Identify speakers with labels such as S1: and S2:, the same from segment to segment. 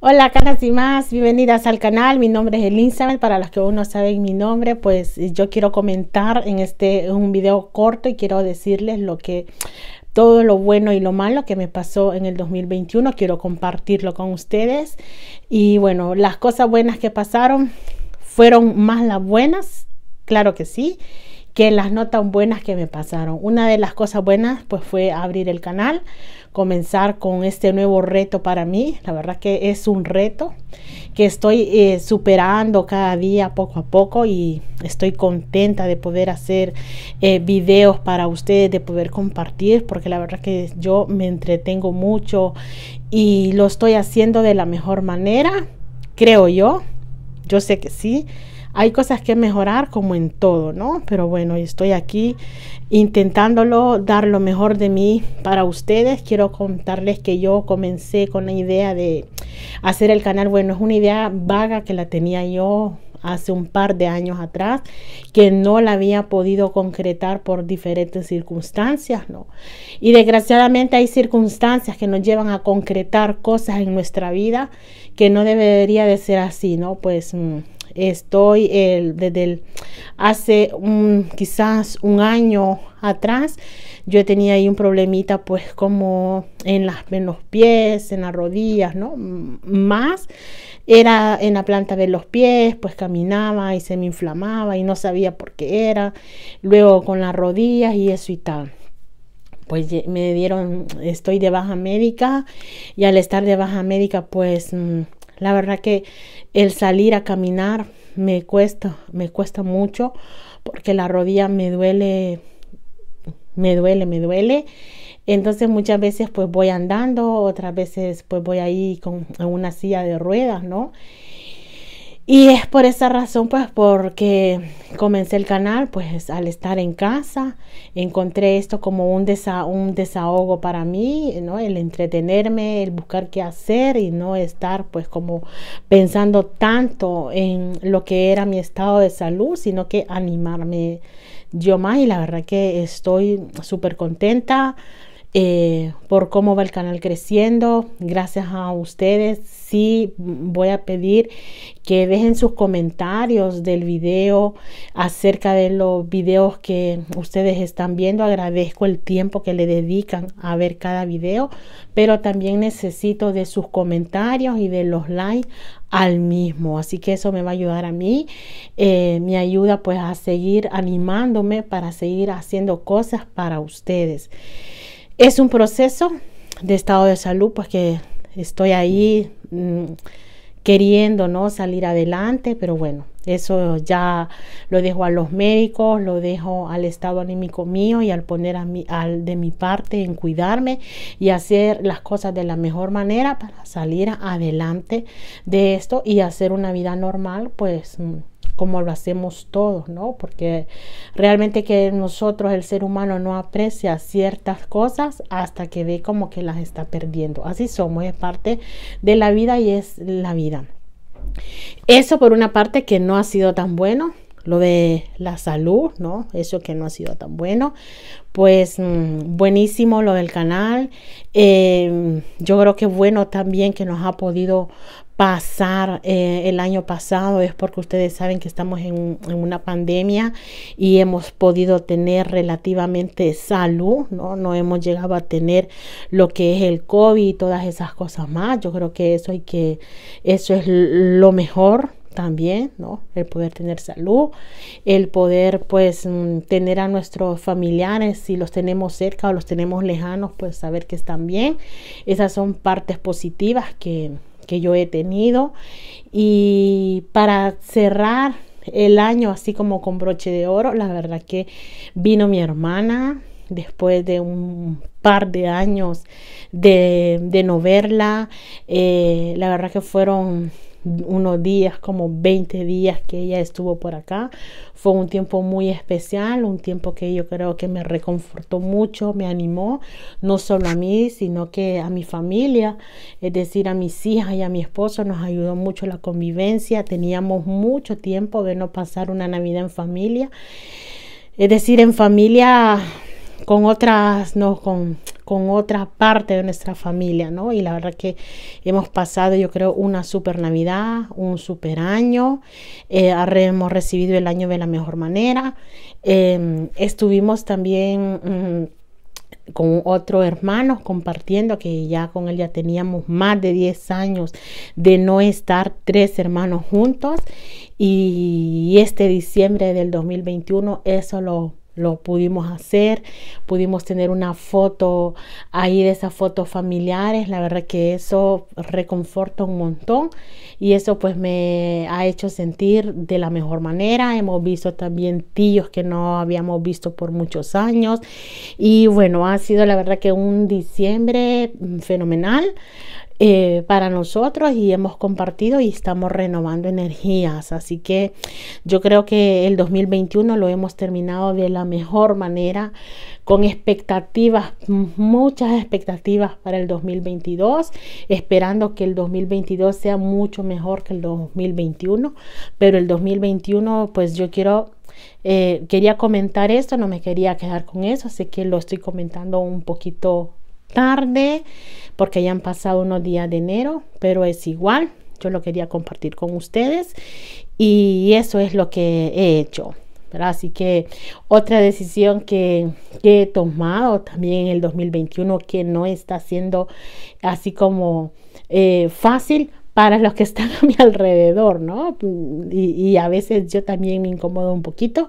S1: Hola caras y más, bienvenidas al canal, mi nombre es Elizabeth, para las que aún no saben mi nombre, pues eh, yo quiero comentar en este un video corto y quiero decirles lo que todo lo bueno y lo malo que me pasó en el 2021, quiero compartirlo con ustedes y bueno, las cosas buenas que pasaron fueron más las buenas, claro que sí, que las tan buenas que me pasaron. Una de las cosas buenas pues fue abrir el canal, comenzar con este nuevo reto para mí. La verdad que es un reto que estoy eh, superando cada día poco a poco y estoy contenta de poder hacer eh, videos para ustedes, de poder compartir, porque la verdad que yo me entretengo mucho y lo estoy haciendo de la mejor manera, creo yo. Yo sé que sí. Hay cosas que mejorar como en todo, ¿no? Pero bueno, estoy aquí intentándolo dar lo mejor de mí para ustedes. Quiero contarles que yo comencé con la idea de hacer el canal. Bueno, es una idea vaga que la tenía yo hace un par de años atrás que no la había podido concretar por diferentes circunstancias, ¿no? Y desgraciadamente hay circunstancias que nos llevan a concretar cosas en nuestra vida que no debería de ser así, ¿no? Pues mm, estoy el, desde hace un, quizás un año atrás, yo tenía ahí un problemita pues como en, las, en los pies, en las rodillas, ¿no? más era en la planta de los pies, pues caminaba y se me inflamaba y no sabía por qué era, luego con las rodillas y eso y tal pues me dieron, estoy de baja médica y al estar de baja médica pues mm, la verdad que el salir a caminar me cuesta, me cuesta mucho porque la rodilla me duele, me duele, me duele. Entonces muchas veces pues voy andando, otras veces pues voy ahí con una silla de ruedas, ¿no? Y es por esa razón, pues, porque comencé el canal, pues, al estar en casa, encontré esto como un, un desahogo para mí, ¿no? El entretenerme, el buscar qué hacer y no estar, pues, como pensando tanto en lo que era mi estado de salud, sino que animarme yo más. Y la verdad que estoy súper contenta eh, por cómo va el canal creciendo. Gracias a ustedes. Sí, voy a pedir que dejen sus comentarios del video acerca de los videos que ustedes están viendo. Agradezco el tiempo que le dedican a ver cada video, pero también necesito de sus comentarios y de los likes al mismo. Así que eso me va a ayudar a mí, eh, me ayuda pues a seguir animándome para seguir haciendo cosas para ustedes. Es un proceso de estado de salud, pues que estoy ahí mm, queriendo ¿no? salir adelante, pero bueno, eso ya lo dejo a los médicos, lo dejo al estado anímico mío y al poner a al, de mi parte en cuidarme y hacer las cosas de la mejor manera para salir adelante de esto y hacer una vida normal, pues mm, como lo hacemos todos, ¿no? Porque realmente que nosotros, el ser humano, no aprecia ciertas cosas hasta que ve como que las está perdiendo. Así somos, es parte de la vida y es la vida. Eso por una parte que no ha sido tan bueno, lo de la salud, ¿no? Eso que no ha sido tan bueno. Pues mm, buenísimo lo del canal. Eh, yo creo que bueno también que nos ha podido pasar eh, el año pasado es porque ustedes saben que estamos en, una pandemia y hemos podido tener relativamente salud, ¿no? No hemos llegado a tener lo que es el COVID y todas esas cosas más. Yo creo que eso hay que, eso es lo mejor también, ¿no? El poder tener salud, el poder pues mm, tener a nuestros familiares, si los tenemos cerca o los tenemos lejanos, pues saber que están bien. Esas son partes positivas que que yo he tenido. Y para cerrar el año así como con broche de oro, la verdad que vino mi hermana después de un par de años de, no verla. Eh, la verdad que fueron unos días, como 20 días que ella estuvo por acá. Fue un tiempo muy especial, un tiempo que yo creo que me reconfortó mucho, me animó, no solo a mí, sino que a mi familia, es decir, a mis hijas y a mi esposo, nos ayudó mucho la convivencia, teníamos mucho tiempo de no pasar una Navidad en familia. Es decir, en familia con otras, ¿no? Con, con otra parte de nuestra familia, ¿no? Y la verdad que hemos pasado, yo creo, una super Navidad, un super año, eh, hemos recibido el año de la mejor manera, em, estuvimos también... Mm, con otro hermano compartiendo que ya con él ya teníamos más de 10 años de no estar tres hermanos juntos y este diciembre del 2021 eso lo lo pudimos hacer, pudimos tener una foto ahí de esas fotos familiares, la verdad que eso reconforta un montón y eso pues me ha hecho sentir de la mejor manera, hemos visto también tíos que no habíamos visto por muchos años y bueno, ha sido la verdad que un diciembre mm, fenomenal, eh, para nosotros y hemos compartido y estamos renovando energías. Así que yo creo que el 2021 lo hemos terminado de la mejor manera, con expectativas, muchas expectativas para el 2022, esperando que el 2022 sea mucho mejor que el 2021, pero el 2021 pues yo quiero eh, quería comentar esto, no me quería quedar con eso, así que lo estoy comentando un poquito tarde porque ya han pasado unos días de enero, pero es igual. Yo lo quería compartir con ustedes y eso es lo que he hecho. Así que otra decisión que, he tomado también en el 2021 que no está siendo así como eh, fácil para los que están a mi alrededor, ¿no? Y, a veces yo también me incomodo un poquito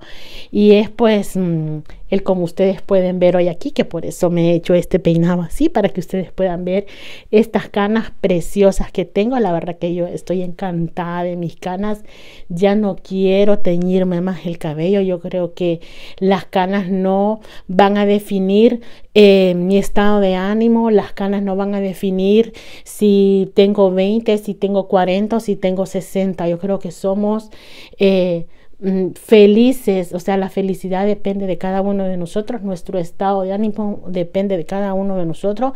S1: y es pues mm, el como ustedes pueden ver hoy aquí, que por eso me he hecho este peinado así, para que ustedes puedan ver estas canas preciosas que tengo. La verdad que yo estoy encantada de mis canas, ya no quiero teñirme más el cabello, yo creo que las canas no van a definir eh, mi estado de ánimo, las canas no van a definir si tengo 20, si tengo 40 o si tengo 60. Yo creo que somos eh, mm, felices, o sea, la felicidad depende de cada uno de nosotros, nuestro estado de ánimo depende de cada uno de nosotros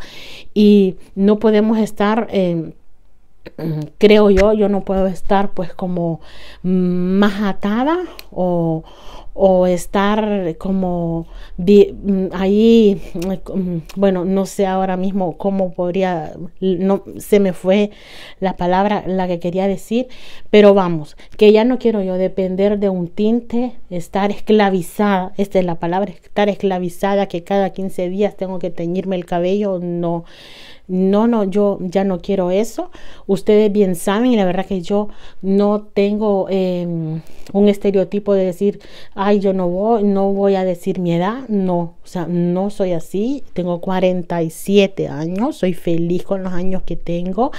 S1: y no podemos estar... Eh, creo yo, yo no puedo estar pues como más atada o, o estar como ahí, mm, bueno, no sé ahora mismo cómo podría, no se me fue la palabra la que quería decir, pero vamos, que ya no quiero yo depender de un tinte, estar esclavizada, esta es la palabra, estar esclavizada, que cada 15 días tengo que teñirme el cabello, no, no, no, yo ya no quiero eso. Ustedes bien saben, y la verdad que yo no tengo em, un estereotipo de decir, ay, yo no voy, no voy a decir mi edad, no, o sea, no soy así, tengo 47 años, soy feliz con los años que tengo,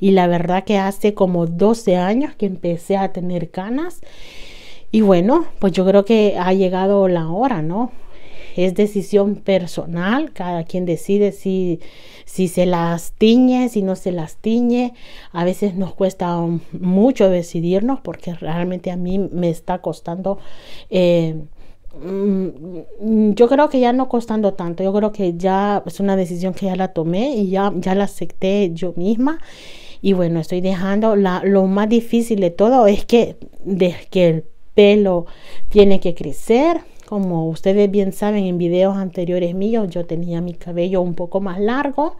S1: y la verdad que hace como 12 años que empecé a tener canas. Y bueno, pues yo creo que ha llegado la hora, ¿no? es decisión personal, cada quien decide si, se las tiñe, si no se las tiñe. A veces nos cuesta mucho decidirnos porque realmente a mí me está costando... Eh, mm, yo creo que ya no costando tanto, yo creo que ya es una decisión que ya la tomé y ya, ya la acepté yo misma. Y bueno, estoy dejando la, lo más difícil de todo es que, de, que el pelo tiene que crecer, como ustedes bien saben en videos anteriores míos, yo tenía mi cabello un poco más largo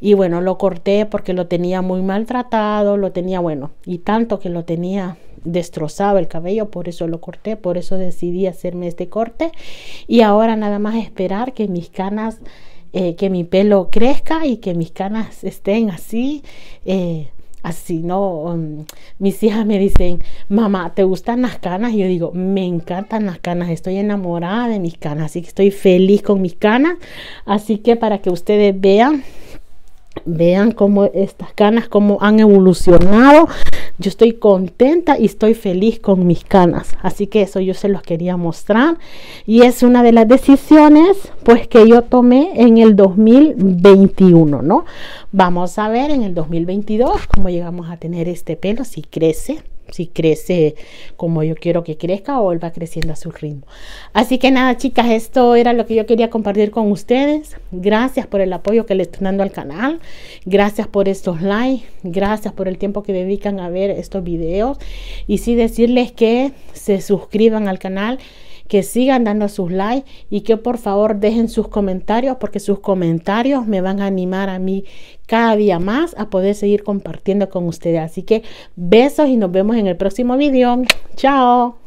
S1: y bueno, lo corté porque lo tenía muy maltratado, lo tenía bueno, y tanto que lo tenía destrozado el cabello, por eso lo corté, por eso decidí hacerme este corte y ahora nada más esperar que mis canas, eh, que mi pelo crezca y que mis canas estén así. Eh, así, ¿no? Um, mis hijas me dicen, mamá, ¿te gustan las canas? Y yo digo, me encantan las canas, estoy enamorada de mis canas, así que estoy feliz con mis canas. Así que para que ustedes vean Vean cómo estas canas, cómo han evolucionado. Yo estoy contenta y estoy feliz con mis canas. Así que eso yo se los quería mostrar. Y es una de las decisiones pues que yo tomé en el 2021, ¿no? Vamos a ver en el 2022 cómo llegamos a tener este pelo, si crece si crece como yo quiero que crezca o va creciendo a su ritmo. Así que nada, chicas, esto era lo que yo quería compartir con ustedes. Gracias por el apoyo que le están dando al canal. Gracias por estos likes. Gracias por el tiempo que dedican a ver estos videos. Y sí decirles que se suscriban al canal que sigan dando sus likes y que por favor dejen sus comentarios porque sus comentarios me van a animar a mí cada día más a poder seguir compartiendo con ustedes. Así que besos y nos vemos en el próximo video. Chao.